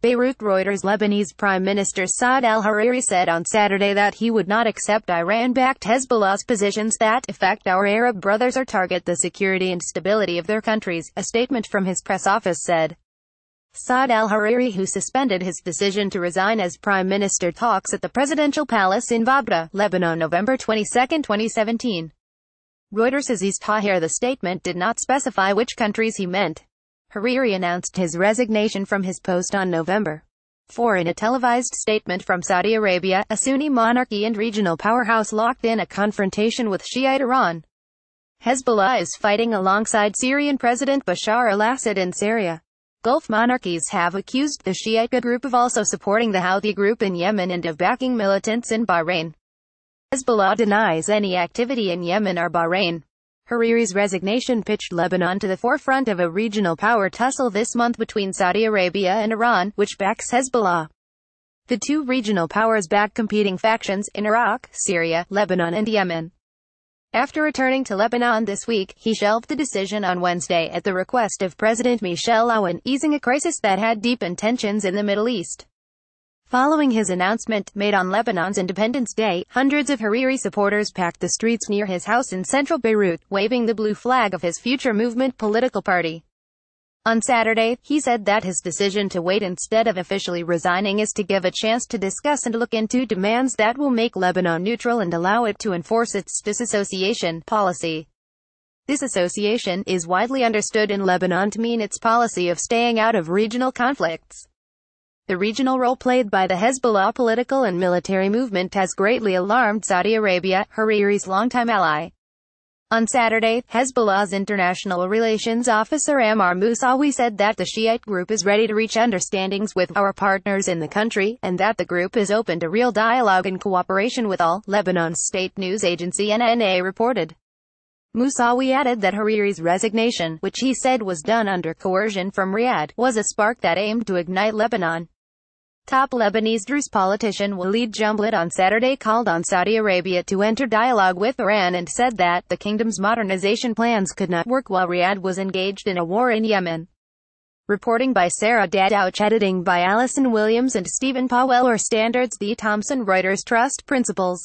Beirut Reuters Lebanese Prime Minister Saad al-Hariri said on Saturday that he would not accept Iran-backed Hezbollah's positions that affect our Arab brothers or target the security and stability of their countries, a statement from his press office said. Saad al-Hariri who suspended his decision to resign as prime minister talks at the presidential palace in Babra, Lebanon November 22, 2017. Reuters' Aziz Tahir the statement did not specify which countries he meant. Hariri announced his resignation from his post on November 4 in a televised statement from Saudi Arabia, a Sunni monarchy and regional powerhouse locked in a confrontation with Shiite Iran. Hezbollah is fighting alongside Syrian President Bashar al-Assad in Syria. Gulf monarchies have accused the Shiite group of also supporting the Houthi group in Yemen and of backing militants in Bahrain. Hezbollah denies any activity in Yemen or Bahrain. Hariri's resignation pitched Lebanon to the forefront of a regional power tussle this month between Saudi Arabia and Iran, which backs Hezbollah. The two regional powers back competing factions in Iraq, Syria, Lebanon and Yemen. After returning to Lebanon this week, he shelved the decision on Wednesday at the request of President Michel Aoun, easing a crisis that had deepened tensions in the Middle East. Following his announcement, made on Lebanon's Independence Day, hundreds of Hariri supporters packed the streets near his house in central Beirut, waving the blue flag of his future movement political party. On Saturday, he said that his decision to wait instead of officially resigning is to give a chance to discuss and look into demands that will make Lebanon neutral and allow it to enforce its disassociation policy. Disassociation is widely understood in Lebanon to mean its policy of staying out of regional conflicts. The regional role played by the Hezbollah political and military movement has greatly alarmed Saudi Arabia, Hariri's longtime ally. On Saturday, Hezbollah's International Relations Officer Ammar Musawi said that the Shiite group is ready to reach understandings with our partners in the country, and that the group is open to real dialogue and cooperation with all, Lebanon's state news agency NNA reported. Musawi added that Hariri's resignation, which he said was done under coercion from Riyadh, was a spark that aimed to ignite Lebanon. Top Lebanese Druze politician Walid Jumblat on Saturday called on Saudi Arabia to enter dialogue with Iran and said that the kingdom's modernization plans could not work while Riyadh was engaged in a war in Yemen. Reporting by Sarah Dadouch editing by Allison Williams and Stephen Powell or Standards The Thomson Reuters Trust Principles